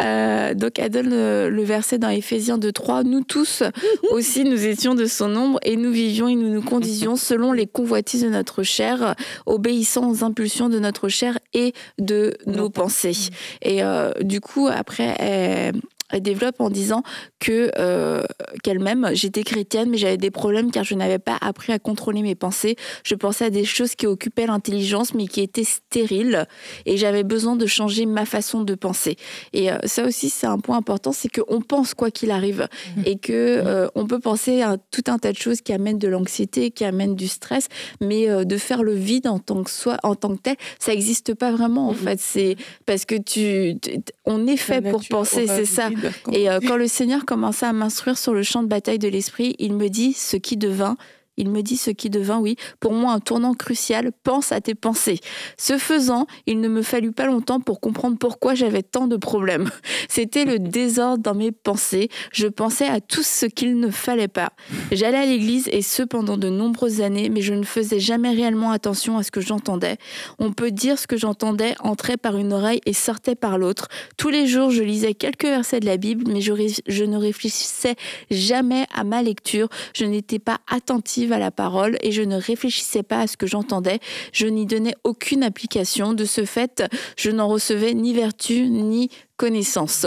Euh, donc, elle donne euh, le, verset dans Éphésiens 3 Nous tous <laughs> aussi, nous étions de son nombre et nous vivions et nous nous condisions <laughs> selon les convoitises de notre chair, obéissant aux impulsions de notre chair et de nos, pensées. Et euh, du coup, après, elle, elle développe en disant que euh, qu'elle-même j'étais chrétienne mais j'avais des problèmes car je n'avais pas appris à contrôler mes pensées. Je pensais à des choses qui occupaient l'intelligence mais qui étaient stériles et j'avais besoin de changer ma façon de penser. Et euh, ça aussi c'est un point important, c'est qu'on pense quoi qu'il arrive mmh. et que mmh. euh, on peut penser à tout un tas de choses qui amènent de l'anxiété, qui amènent du stress, mais de faire le vide en tant que soi, en tant que tel, ça n'existe pas vraiment en mmh. fait. C'est parce que tu on est fait pour penser, c'est ça et euh, quand le Seigneur commença à m'instruire sur le champ de bataille de l'esprit, il me dit ce qui devint il me dit ce qui devint, oui, pour moi un tournant crucial, pense à tes pensées. Ce faisant, il ne me fallut pas longtemps pour comprendre pourquoi j'avais tant de problèmes. <laughs> C'était le désordre dans mes pensées. Je pensais à tout ce qu'il ne fallait pas. J'allais à l'église et ce pendant de nombreuses années, mais je ne faisais jamais réellement attention à ce que j'entendais. On peut dire ce que j'entendais entrait par une oreille et sortait par l'autre. Tous les jours, je lisais quelques versets de la Bible, mais je, ne réfléchissais jamais à ma lecture. Je n'étais pas attentive à la parole et je ne réfléchissais pas à ce que j'entendais. Je n'y donnais aucune application. De ce fait, je n'en recevais ni vertu ni connaissance.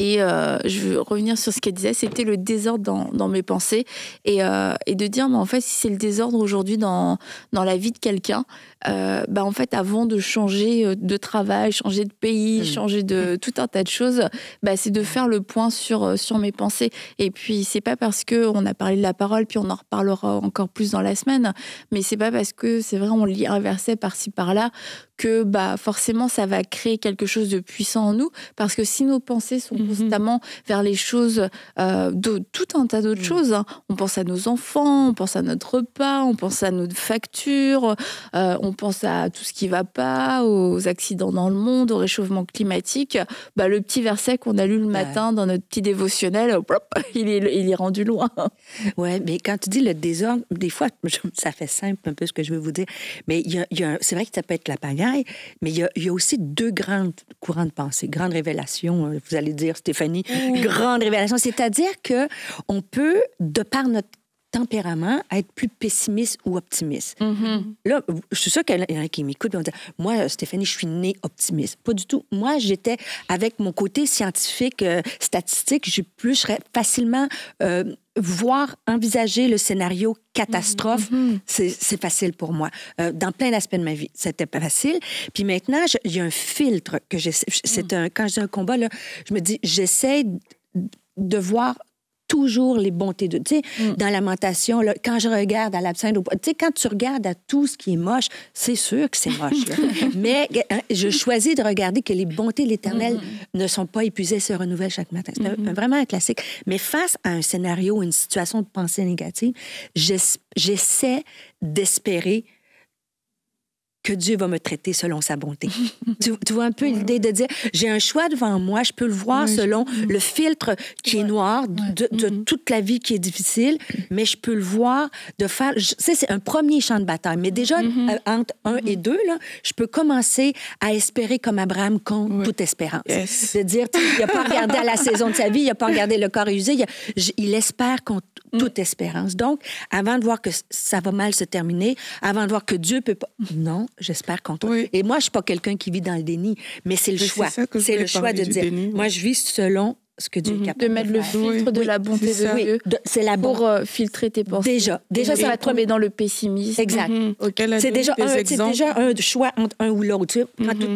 Et euh, je veux revenir sur ce qu'elle disait, c'était le désordre dans, mes pensées euh, et, de dire, mais en fait, si c'est le désordre aujourd'hui dans, dans la vie de quelqu'un, euh, bah en fait, avant de changer euh, de travail, changer de pays, mm. changer de mm. tout un tas de choses, bah c'est de faire le point sur, euh, sur mes pensées. Et puis, c'est pas parce qu'on a parlé de la parole, puis on en reparlera encore plus dans la semaine, mais c'est pas parce que c'est vrai, on lit un verset par-ci par-là que bah forcément ça va créer quelque chose de puissant en nous parce que si nos pensées sont mm-hmm. constamment vers les choses de tout un tas d'autres mm. choses hein. on pense à nos enfants on pense à notre repas on pense à notre facture euh, on pense à tout ce qui va pas, aux accidents dans le monde, au réchauffement climatique, bah, le petit verset qu'on a lu le matin dans notre petit dévotionnel, <laughs> il est, rendu loin. <laughs> Oui, mais quand tu dis le désordre, des fois, <laughs> ça fait simple un peu ce que je veux vous dire, mais c'est vrai que ça peut être la pagaille, mais il y a, aussi deux grandes courants de pensée, grandes révélations, euh, vous allez dire, Stéphanie, grandes grande révélation. C'est-à-dire que on peut, de par notre tempérament à être plus pessimiste ou optimiste. Mm-hmm. Là, je suis sûre qu'il y en a qui m'écoutent et vont dire Moi, Stéphanie, je suis née optimiste. Pas du tout. Moi, j'étais, avec mon côté scientifique, euh, statistique, j'ai plus facilement. Euh, voir, envisager le scénario catastrophe, mm-hmm. Mm-hmm. c'est facile pour moi. Euh, dans plein d'aspects de ma vie, c'était pas facile. Puis maintenant, il y a un filtre que C'est mm. un quand j'ai un combat là, je me dis j'essaie de voir toujours les bontés de. Tu mm. dans Lamentation, quand je regarde à l'absinthe, tu sais, quand tu regardes à tout ce qui est moche, c'est sûr que c'est moche. <laughs> Mais hein, je choisis de regarder que les bontés de l'Éternel mm-hmm. ne sont pas épuisées, se renouvellent chaque matin. C'est mm-hmm. vraiment un classique. Mais face à un scénario, une situation de pensée négative, j'essaie d'espérer que Dieu va me traiter selon sa bonté. <laughs> tu, vois un peu l'idée de dire, j'ai un choix devant moi, je peux le voir selon le filtre qui est noir de, mm-hmm. toute la vie qui est difficile, mais je peux le voir de faire... Tu sais, c'est un premier champ de bataille, mais déjà, mm-hmm. euh, entre un et mm-hmm. deux, là, je peux commencer à espérer comme Abraham contre toute espérance. De dire, il n'a pas regardé à la saison de sa vie, il n'a pas regardé le corps usé, il, espère contre mm. toute espérance. Donc, avant de voir que ça va mal se terminer, avant de voir que Dieu peut pas... Non, j'espère qu'on Et moi, je suis pas quelqu'un qui vit dans le déni, mais c'est le choix. C'est le choix de dire, moi, je vis selon ce que Dieu mhm. capable de mettre le filtre de la bonté de Dieu c'est la pour euh, filtrer tes pensées. Déjà, déjà ça va te remettre dans le pessimisme. Mhm. Exact. C'est déjà, un choix entre un ou l'autre. Mhm. tout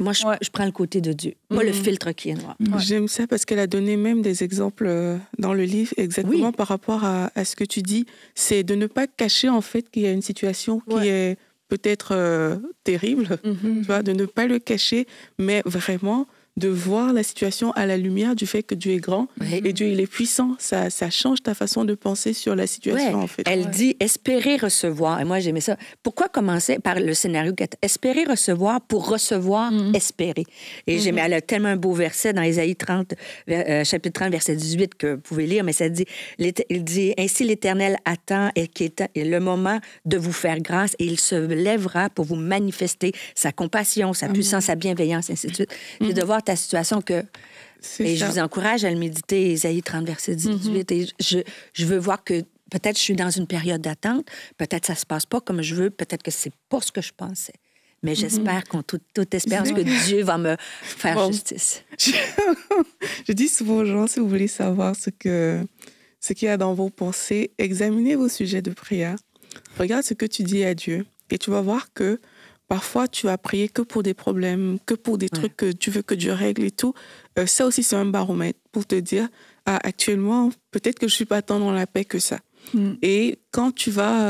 moi, je, je, prends le côté de Dieu, pas le filtre qui est noir. J'aime ça parce qu'elle a donné même des exemples euh, dans le livre, exactement par rapport à, ce que tu dis. C'est de ne pas cacher en fait qu'il y a une situation qui est peut-être euh, terrible, mm-hmm. tu vois, de ne pas le cacher, mais vraiment de voir la situation à la lumière du fait que Dieu est grand et Dieu, il est puissant. Ça, ça change ta façon de penser sur la situation, en fait. Elle dit espérer recevoir. Et moi, j'aimais ça. Pourquoi commencer par le scénario est « Espérer recevoir pour recevoir, mhm. espérer. Et mhm. j'aimais, elle a tellement un beau verset dans Isaïe 30, euh, chapitre 30, verset 18, que vous pouvez lire, mais ça dit, il dit, Ainsi l'Éternel attend et qui est le moment de vous faire grâce et il se lèvera pour vous manifester sa compassion, sa puissance, sa bienveillance, ainsi de suite. C'est mhm. de voir situation que. Et ben, je vous encourage à le méditer, Isaïe 30, verset 18. Mm-hmm. Et je, je veux voir que peut-être je suis dans une période d'attente, peut-être ça se passe pas comme je veux, peut-être que c'est pas ce que je pensais. Mais mm-hmm. j'espère qu'on tout, espère, espérance que Dieu va me faire justice. <laughs> Je... dis souvent aux gens, si vous voulez savoir ce que ce qu'il y a dans vos pensées, examinez vos sujets de prière. Regarde ce que tu dis à Dieu et tu vas voir que Parfois, tu vas prier que pour des problèmes, que pour des trucs que tu veux que Dieu règle et tout. Euh, ça aussi, c'est un baromètre pour te dire, ah, actuellement, peut-être que je ne suis pas tant dans la paix que ça. Mm. Et quand tu vas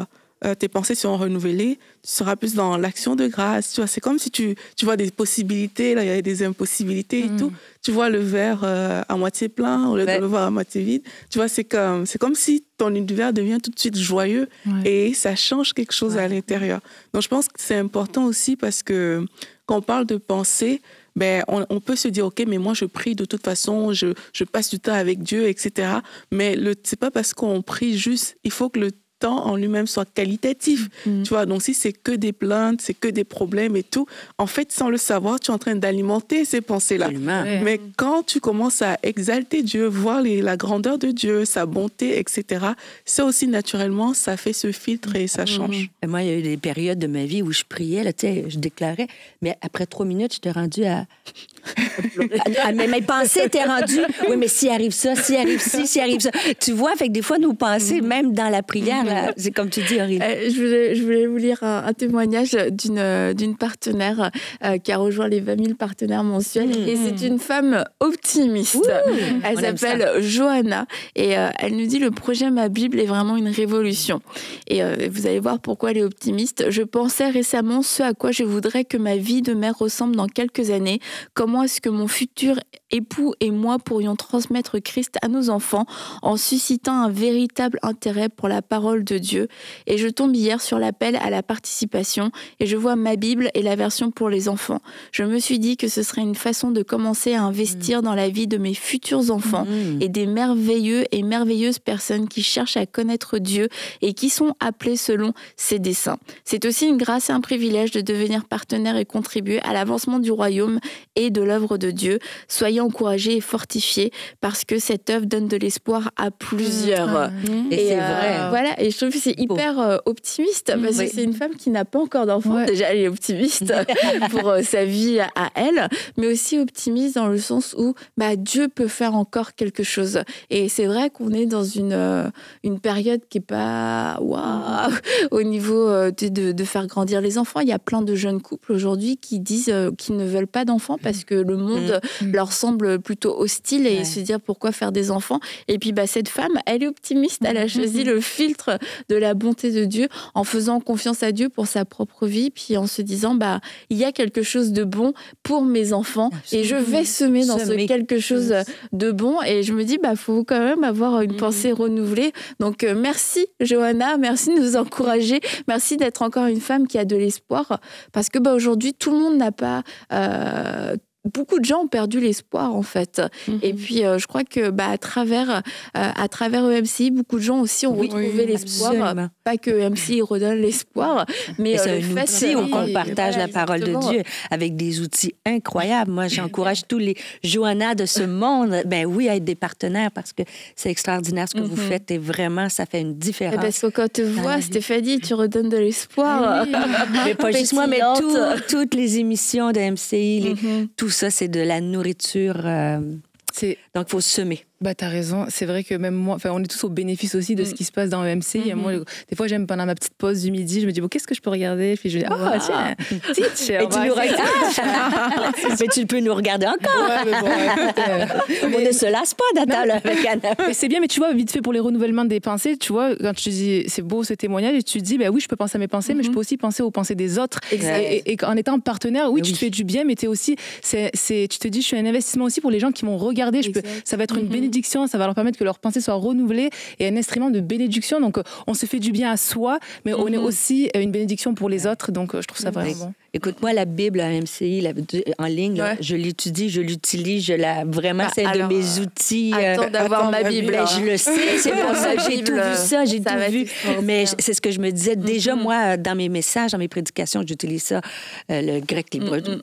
euh, euh, tes pensées seront renouvelées, tu seras plus dans l'action de grâce. Tu vois, c'est comme si tu, tu vois des possibilités, là, il y a des impossibilités et mm. tout. Tu vois le verre euh, à moitié plein au lieu de le voir à moitié vide. Tu vois, c'est comme, c'est comme si ton univers devient tout de suite joyeux et ça change quelque chose à l'intérieur. Donc, je pense que c'est important aussi parce que quand on parle de pensée, ben, on, peut se dire, OK, mais moi, je prie de toute façon, je, je passe du temps avec Dieu, etc. Mais ce n'est pas parce qu'on prie juste, il faut que le temps en lui-même soit qualitatif. Mm. Tu vois, donc si c'est que des plaintes, c'est que des problèmes et tout, en fait, sans le savoir, tu es en train d'alimenter ces pensées-là. Mais quand tu commences à exalter Dieu, voir les, la grandeur de Dieu, sa bonté, etc., ça aussi, naturellement, ça fait ce filtre et ça mm. change. moi, il y a eu des périodes de ma vie où je priais, là, tu sais, je déclarais, mais après trois minutes, je rendue rendu <laughs> à, à mes, pensées étaient rendues, oui, mais s'il arrive ça, s'il arrive ci, s'il arrive ça. Tu vois, fait que des fois, nos pensées, mm. même dans la prière, c'est comme tu dis, euh, je, voulais, vous lire un, témoignage d'une, d'une partenaire euh, qui a rejoint les 20 000 partenaires mensuels. Mm, et c'est mm. une femme optimiste. elle s'appelle Johanna. Et euh, elle nous dit le projet Ma Bible est vraiment une révolution. Et vous allez voir pourquoi elle est optimiste. Je pensais récemment ce à quoi je voudrais que ma vie de mère ressemble dans quelques années. Comment est-ce que mon futur époux et moi pourrions transmettre Christ à nos enfants en suscitant un véritable intérêt pour la parole de Dieu. Et je tombe hier sur l'appel à la participation et je vois ma Bible et la version pour les enfants. Je me suis dit que ce serait une façon de commencer à investir dans la vie de mes futurs enfants mmh. et des merveilleux et merveilleuses personnes qui cherchent à connaître Dieu et qui sont appelées selon ses desseins. C'est aussi une grâce et un privilège de devenir partenaire et contribuer à l'avancement du royaume et de l'œuvre de Dieu. Soyez encouragés et fortifiés parce que cette œuvre donne de l'espoir à plusieurs. Mmh. Et, c'est euh, vrai. Voilà, je trouve que c'est hyper euh, optimiste mm. parce que c'est une femme qui n'a pas encore d'enfant. Déjà, elle est optimiste <laughs> pour euh, sa vie à elle, mais aussi optimiste dans le sens où bah, Dieu peut faire encore quelque chose. Et c'est vrai qu'on est dans une, euh, une période qui n'est pas waouh au niveau de, de, faire grandir les enfants. Il y a plein de jeunes couples aujourd'hui qui disent qu'ils ne veulent pas d'enfants parce que le monde mm. Mm. leur semble plutôt hostile et se dire pourquoi faire des enfants. Et puis bah, cette femme, elle est optimiste, elle a choisi le filtre de la bonté de Dieu, en faisant confiance à Dieu pour sa propre vie, puis en se disant, bah, il y a quelque chose de bon pour mes enfants et je vais semer dans ce quelque chose de bon. Et je me dis, bah, faut quand même avoir une pensée renouvelée. Donc, euh, merci, Johanna, merci de nous encourager, merci d'être encore une femme qui a de l'espoir, parce que, bah, aujourd'hui, tout le monde n'a pas euh, beaucoup de gens ont perdu l'espoir en fait. Mhm. Et puis euh, je crois que bah, à travers euh, à travers EMC, beaucoup de gens aussi ont retrouvé l'espoir. Pas que EMC mhm. redonne l'espoir, mais euh, c'est on partage la parole de Dieu avec des outils incroyables. Moi, j'encourage tous les Johanna de ce monde, ben oui, à être des partenaires parce que c'est extraordinaire ce que vous mhm. faites et vraiment ça fait une eh ben, différence. parce que quand te vois, Stéphanie, tu redonnes de l'espoir. Ah <laughs> mais pas juste moi, mais toutes les émissions de MCI, les, tout ça, c'est de la nourriture. Euh, donc, il faut semer. Bah, t'as raison. C'est vrai que même moi, enfin, on est tous au bénéfice aussi de ce mm. qui se passe dans EMC. moi, mm-hmm. des fois, j'aime pendant ma petite pause du midi, je me dis, bon, qu'est-ce que je peux regarder Puis je dis, oh, tiens, Et tu nous regardes. <laughs> mais tu peux nous regarder encore. Euh, on ne se lasse pas d'attendre avec C'est bien, mais tu vois, vite fait pour les renouvellements des pensées, tu vois, quand tu dis, c'est beau ce témoignage, et tu dis, bah oui, je peux penser à mes pensées, mais je mm-hmm. peux aussi penser aux pensées des autres. Et, en étant partenaire, oui, tu te fais du bien, mais es aussi, tu te dis, je suis un investissement aussi pour les gens qui m'ont regardé. Je peux, ça va être une mm-hmm bénédiction, ça va leur permettre que leur pensée soit renouvelée et un instrument de bénédiction. Donc euh, on se fait du bien à soi, mais on est mhm. aussi euh, une bénédiction pour les autres. Donc euh, je trouve ça vraiment bon. Écoute, moi, la Bible à MCI, la, en ligne, je l'étudie, je l'utilise, je la vraiment, bah, c'est un de mes outils. d'avoir ma Bible. je le sais, <laughs> c'est pour ça que j'ai tout vu ça, j'ai tout vu. Mais c'est ce que je me disais. Déjà, mhm. moi, dans mes messages, dans mes prédications, j'utilise ça, le grec, libre. Mm, mm.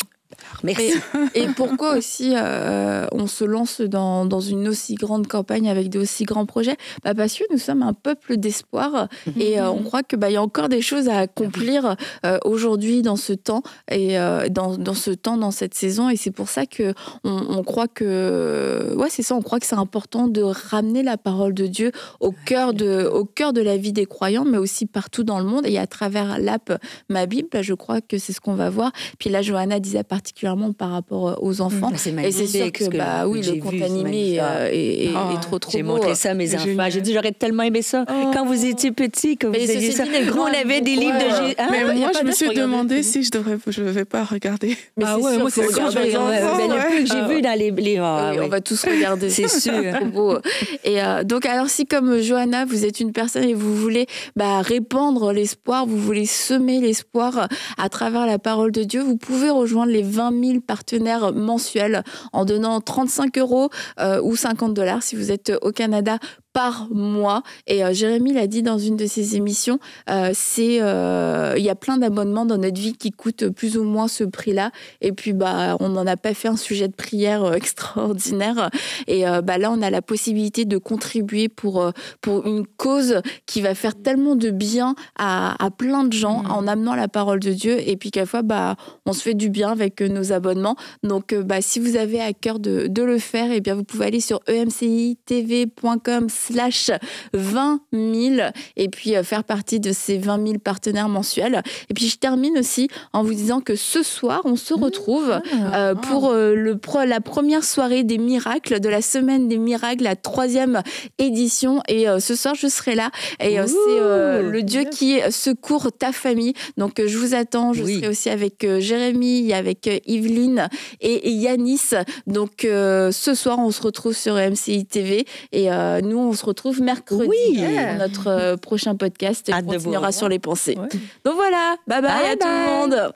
Merci. Et, pourquoi aussi euh, on se lance dans, dans, une aussi grande campagne avec aussi grands projets bah Parce que nous sommes un peuple d'espoir et euh, on croit qu'il bah, y a encore des choses à accomplir euh, aujourd'hui dans ce temps et dans, dans, ce temps, dans cette saison. Et c'est pour ça que on, croit que ouais, c'est ça, on croit que c'est important de ramener la parole de Dieu au cœur de, au cœur de la vie des croyants, mais aussi partout dans le monde et à travers l'app Ma Bible. Bah, je crois que c'est ce qu'on va voir. Puis là, Johanna disait à partir particulièrement par rapport euh, aux enfants. et c'est sûr que, bah, oui, le compte animé euh, ah, est, trop, trop trop J'ai montré hein. ça mes enfants. J'ai dit, j'aurais tellement aimé ça. Oh. Quand vous étiez petit, que vous étiez aviez Nous, on avait des livres de... Hein Mais moi, je me suis demandé si je devrais, je vais pas regarder. ah ouais, c'est sûr. Ben, le plus que j'ai ah. vu dans les... Oh, on va tous regarder. C'est sûr. <laughs> Et euh, donc, alors, si comme Johanna, vous êtes une personne et vous voulez bah, répandre l'espoir, vous voulez semer l'espoir à travers la parole de Dieu, vous pouvez rejoindre les 20 000 partenaires mensuels en donnant 35 euros euh, ou 50 dollars si vous êtes au Canada par mois. Et euh, Jérémy l'a dit dans une de ses émissions, euh, c'est euh, il y a plein d'abonnements dans notre vie qui coûtent plus ou moins ce prix-là. Et puis bah on n'en a pas fait un sujet de prière <laughs> extraordinaire. Et bah là on a la possibilité de contribuer pour pour une cause qui va faire tellement de bien à, plein de gens mmh. en amenant la parole de Dieu. Et puis la bah on se fait du bien avec nos abonnements. Donc bah si vous avez à cœur de, le faire, et eh bien vous pouvez aller sur emcitv.com slash 20 000 et puis euh, faire partie de ces 20 000 partenaires mensuels. Et puis je termine aussi en vous disant que ce soir, on se retrouve ah. euh, pour euh, la première soirée des miracles de la semaine des miracles, la troisième édition. Et ce soir, je serai là. Et c'est le Dieu qui secourt ta famille. Donc je vous attends. Je serai aussi avec Jérémy, avec Yveline et, et Yanis. Donc ce soir, on se retrouve sur MCI TV et nous, on on se retrouve mercredi pour euh, notre euh, prochain podcast qui continuera sur les pensées. Donc voilà, bye bye, à tout le monde.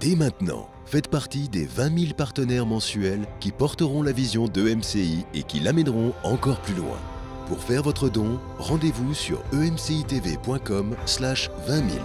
Dès maintenant, faites partie des 20 000 partenaires mensuels qui porteront la vision de MCI et qui l'amèneront encore plus loin. Pour faire votre don, rendez-vous sur emcitv.com slash 20 000.